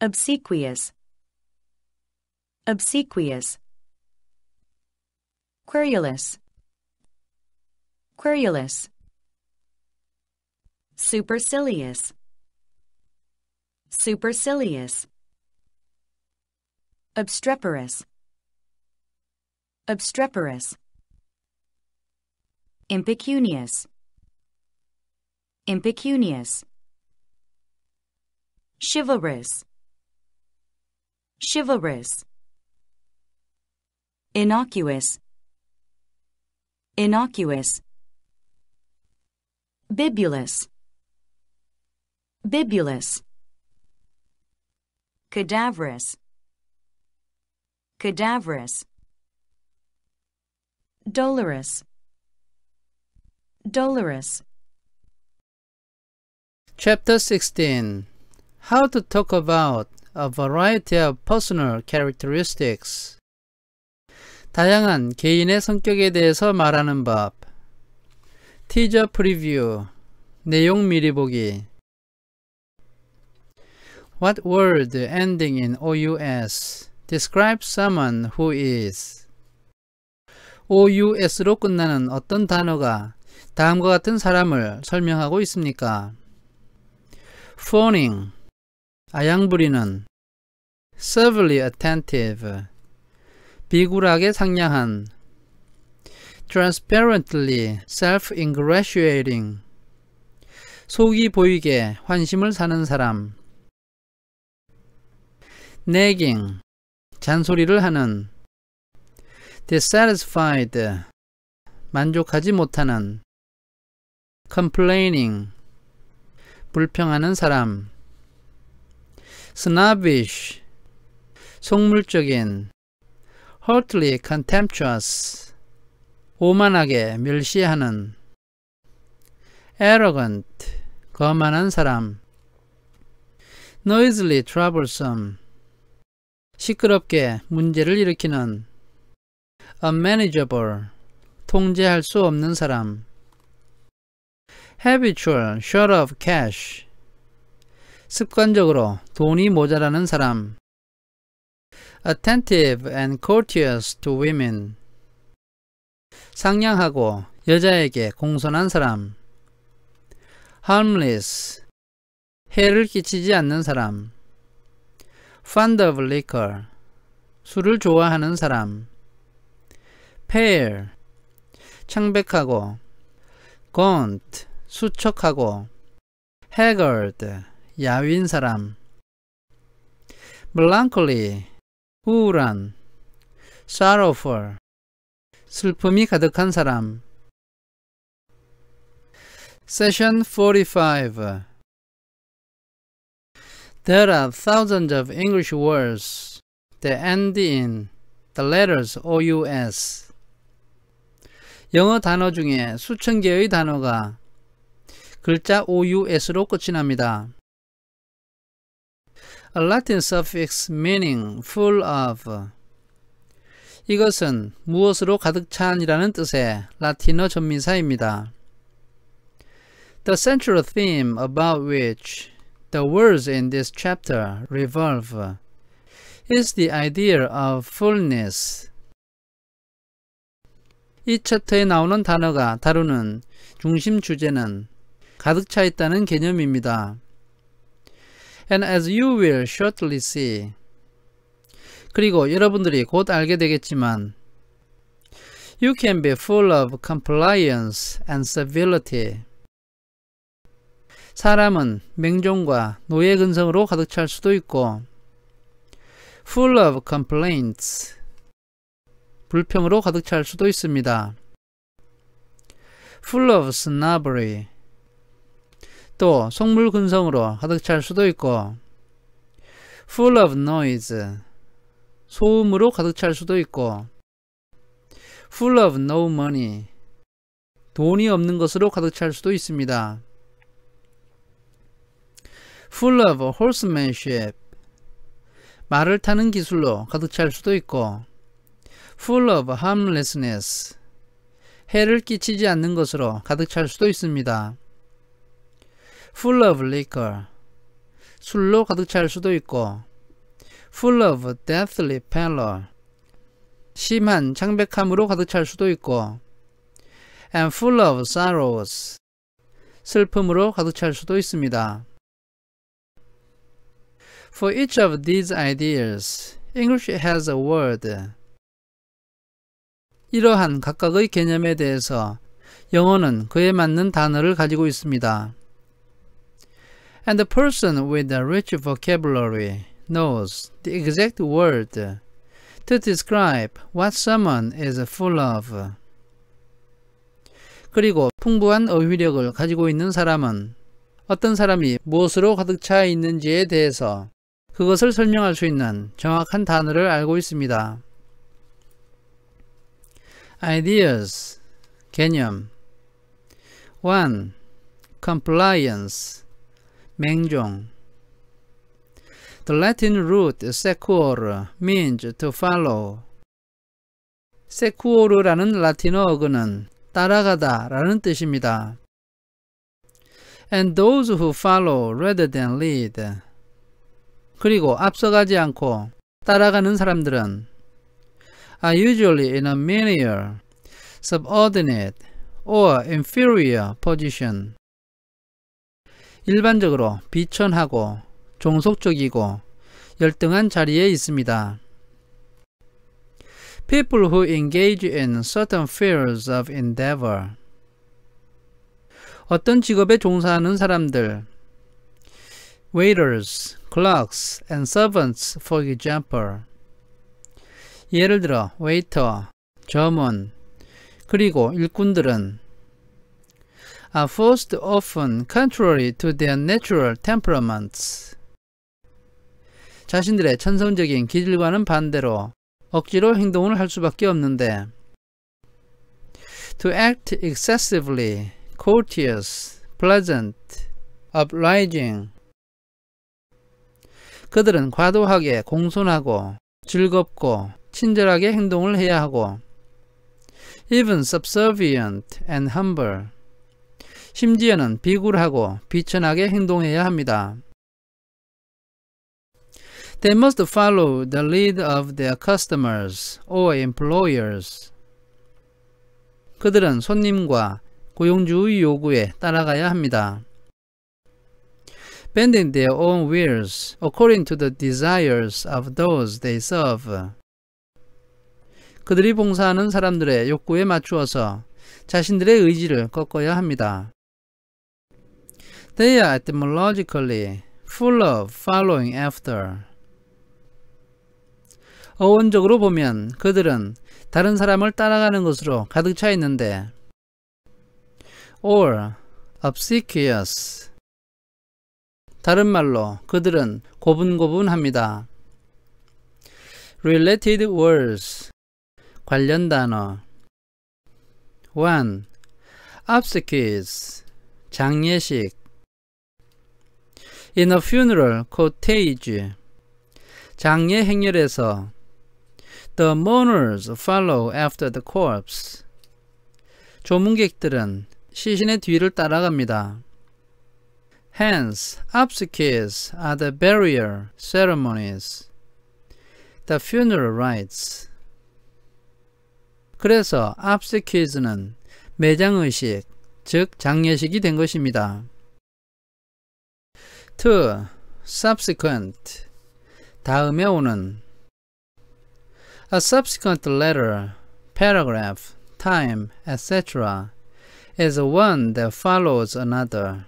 Obsequious. Obsequious. Querulous. Querulous. Supercilious. Supercilious. Obstreperous. Obstreperous. Impecunious. Impecunious. Chivalrous chivalrous innocuous innocuous bibulous bibulous cadaverous cadaverous dolorous dolorous chapter 16 how to talk about a variety of personal characteristics. 다양한 개인의 성격에 대해서 말하는 법. 티저 프리뷰. 내용 미리 보기. What word ending in OUS describes someone who is? OUS로 끝나는 어떤 단어가 다음과 같은 사람을 설명하고 있습니까? Phoning 아양부리는 severely attentive 비굴하게 상냥한 transparently self-ingratiating 속이 보이게 환심을 사는 사람 nagging 잔소리를 하는 dissatisfied 만족하지 못하는 complaining 불평하는 사람 snobbish, 속물적인, hotly contemptuous, 오만하게 멸시하는, arrogant, 거만한 사람, noisily troublesome, 시끄럽게 문제를 일으키는, unmanageable, 통제할 수 없는 사람, habitual, short of cash, 습관적으로 돈이 모자라는 사람 attentive and courteous to women 상냥하고 여자에게 공손한 사람 harmless 해를 끼치지 않는 사람 fond of liquor 술을 좋아하는 사람 pale 창백하고 gaunt 수척하고 haggard 야윈 사람 melancholy 우울한 sorrowful 슬픔이 가득한 사람 Session 45 There are thousands of English words that end in the letters OUS. 영어 단어 중에 수천 개의 단어가 글자 OUS로 끝이 납니다. a Latin suffix meaning full of 이것은 무엇으로 가득 찬이라는 뜻의 라틴어 전미사입니다. The central theme about which the words in this chapter revolve is the idea of fullness. 이 챕터에 나오는 단어가 다루는 중심 주제는 가득 차 있다는 개념입니다. and as you will shortly see. 그리고 여러분들이 곧 알게 되겠지만 You can be full of compliance and civility. 사람은 맹종과 노예 근성으로 가득 찰 수도 있고 full of complaints 불평으로 가득 찰 수도 있습니다. full of snobbery 또 속물 근성으로 가득찰 수도 있고 full of noise 소음으로 가득 찰 수도 있고 full of no money 돈이 없는 것으로 가득 찰 수도 있습니다. full of horsemanship 말을 타는 기술로 가득 찰 수도 있고 full of harmlessness 해를 끼치지 않는 것으로 가득 찰 수도 있습니다. full of liquor 술로 가득 찰 수도 있고 full of deathly pallor 심한 창백함으로 가득 찰 수도 있고 and full of sorrows 슬픔으로 가득 찰 수도 있습니다. For each of these ideas, English has a word. 이러한 각각의 개념에 대해서 영어는 그에 맞는 단어를 가지고 있습니다. And the person with a rich vocabulary knows the exact word to describe what someone is full of. 그리고 풍부한 어휘력을 가지고 있는 사람은 어떤 사람이 무엇으로 가득 차 있는지에 대해서 그것을 설명할 수 있는 정확한 단어를 알고 있습니다. ideas 개념 1. compliance 맹종. The Latin root sequor means to follow. sequor라는 라틴어 어근은 따라가다 라는 뜻입니다. And those who follow rather than lead. 그리고 앞서가지 않고 따라가는 사람들은 are usually in a menial, subordinate, or inferior position. 일반적으로 비천하고 종속적이고 열등한 자리에 있습니다. People who engage in certain fields of endeavor 어떤 직업에 종사하는 사람들 waiters, clerks, and servants for example 예를 들어 웨이터, 점원, 그리고 일꾼들은 are forced often contrary to their natural temperaments. 자신들의 천성적인 기질과는 반대로 억지로 행동을 할 수밖에 없는데 To act excessively, courteous, pleasant, uprising 그들은 과도하게 공손하고 즐겁고 친절하게 행동을 해야 하고 even subservient and humble 심지어는 비굴하고 비천하게 행동해야 합니다. They must follow the lead of their customers or employers. 그들은 손님과 고용주의 요구에 따라가야 합니다. Bending their own wills according to the desires of those they serve. 그들이 봉사하는 사람들의 욕구에 맞추어서 자신들의 의지를 꺾어야 합니다. They are etymologically full of following after. 어원적으로 보면 그들은 다른 사람을 따라가는 것으로 가득 차 있는데 or obsequious 다른 말로 그들은 고분고분합니다. related words 관련 단어 1. obsequies 장례식 in a funeral cortege 장례 행렬에서 the mourners follow after the corpse 조문객들은 시신의 뒤를 따라갑니다. Hence, obsequies are the barrier ceremonies, the funeral rites. 그래서 obsequies는 매장의식, 즉 장례식이 된 것입니다. to, subsequent, 다음에 오는 A subsequent letter, paragraph, time, etc. is one that follows another.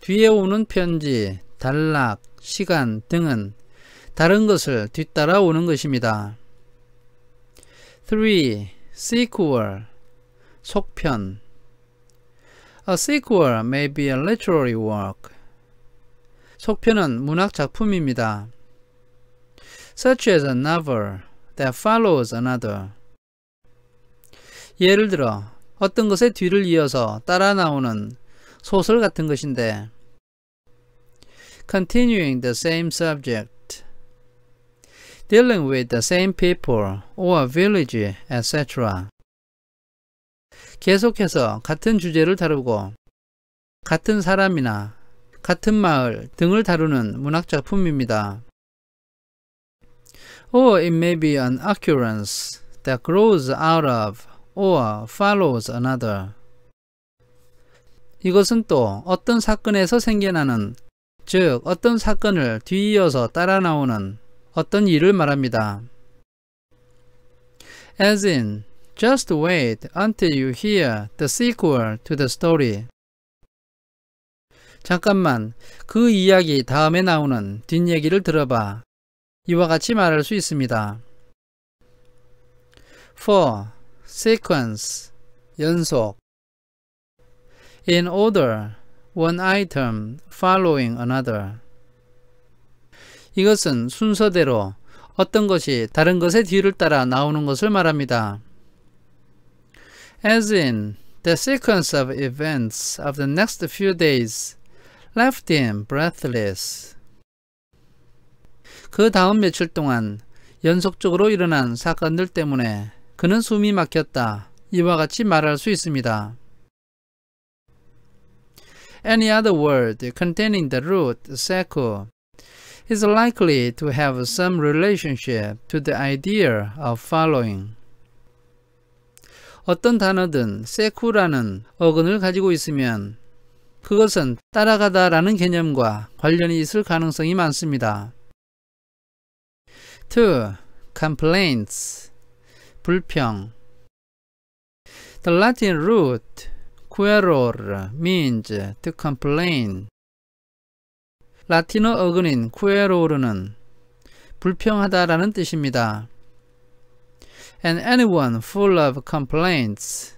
뒤에 오는 편지, 단락, 시간 등은 다른 것을 뒤따라 오는 것입니다. 3. sequel 속편 A sequel may be a literary work. 속편은 문학 작품입니다. Such as a novel that follows another. 예를 들어 어떤 것의 뒤를 이어서 따라 나오는 소설 같은 것인데 Continuing the same subject Dealing with the same people or village, etc. 계속해서 같은 주제를 다루고 같은 사람이나 같은 마을 등을 다루는 문학작품입니다. Or it may be an occurrence that grows out of or follows another. 이것은 또 어떤 사건에서 생겨나는 즉 어떤 사건을 뒤이어서 따라 나오는 어떤 일을 말합니다. As in Just wait until you hear the sequel to the story. 잠깐만, 그 이야기 다음에 나오는 뒷얘기를 들어봐. 이와 같이 말할 수 있습니다. for, sequence, 연속 in order, one item following another 이것은 순서대로 어떤 것이 다른 것의 뒤를 따라 나오는 것을 말합니다. As in, the sequence of events of the next few days left him breathless. 그 다음 며칠 동안 연속적으로 일어난 사건들 때문에 그는 숨이 막혔다. 이와 같이 말할 수 있습니다. Any other word containing the root seku is likely to have some relationship to the idea of following. 어떤 단어든 세쿠라는 어근을 가지고 있으면 그것은 따라가다라는 개념과 관련이 있을 가능성이 많습니다. 2. complaints 불평 The Latin root queror means to complain. 라틴어 어근인 quero는 불평하다라는 뜻입니다. and anyone full of complaints.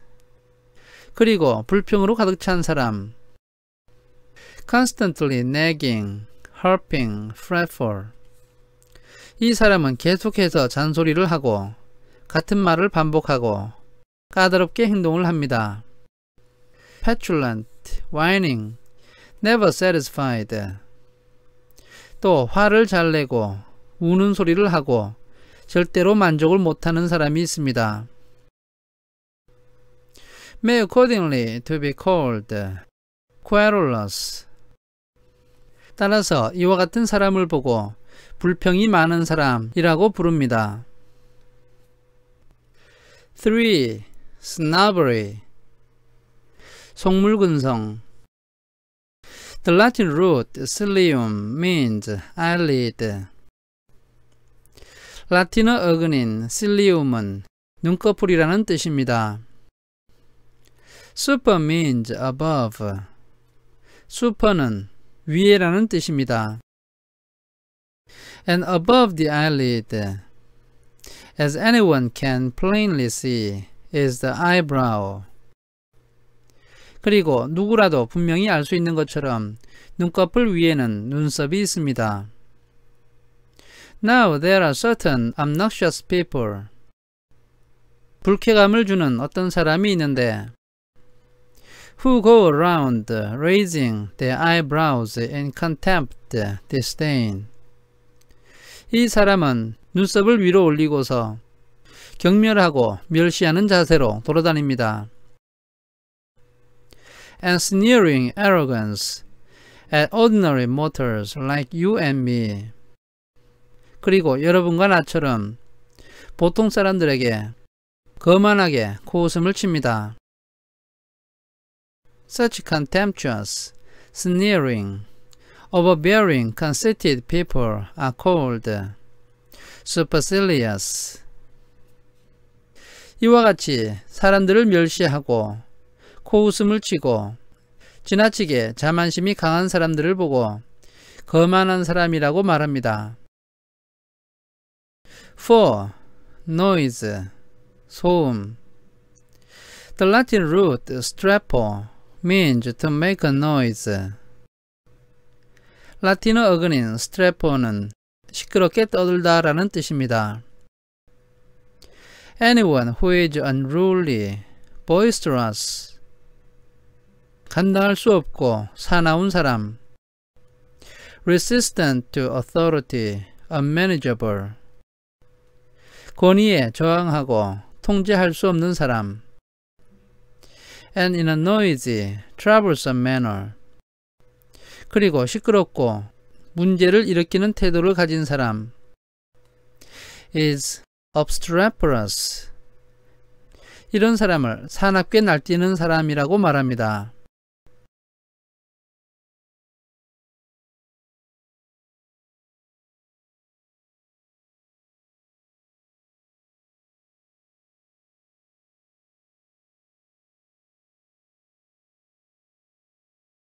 그리고 불평으로 가득 찬 사람. constantly nagging, harping, fretful. 이 사람은 계속해서 잔소리를 하고 같은 말을 반복하고 까다롭게 행동을 합니다. petulant, whining, never satisfied. 또 화를 잘 내고 우는 소리를 하고 절대로 만족을 못하는 사람이 있습니다. may accordingly to be called querulous. 따라서 이와 같은 사람을 보고 불평이 많은 사람이라고 부릅니다. 3. snobbery 속물근성 The Latin root "silium" means eyelid. 라틴어 어근인 실리움은 눈꺼풀이라는 뜻입니다. super means above. super는 위에라는 뜻입니다. and above the eyelid as anyone can plainly see is the eyebrow. 그리고 누구라도 분명히 알 수 있는 것처럼 눈꺼풀 위에는 눈썹이 있습니다. Now there are certain obnoxious people. 불쾌감을 주는 어떤 사람이 있는데 who go around raising their eyebrows in contempt, disdain. 이 사람은 눈썹을 위로 올리고서 경멸하고 멸시하는 자세로 돌아다닙니다. and sneering arrogance at ordinary mortals like you and me. 그리고 여러분과 나처럼 보통 사람들에게 거만하게 코웃음을 칩니다. Such contemptuous, sneering, overbearing, conceited people are called supercilious. 이와 같이 사람들을 멸시하고 코웃음을 치고 지나치게 자만심이 강한 사람들을 보고 거만한 사람이라고 말합니다. 4. Noise 소음 The Latin root strapo means to make a noise. 라틴어 어근인 strapo는 시끄럽게 떠들다 라는 뜻입니다. Anyone who is unruly, boisterous, 간단할 수 없고 사나운 사람, resistant to authority, unmanageable, 권위에 저항하고 통제할 수 없는 사람 and in a noisy, troublesome manner 그리고 시끄럽고 문제를 일으키는 태도를 가진 사람 is obstreperous 이런 사람을 사납게 날뛰는 사람이라고 말합니다.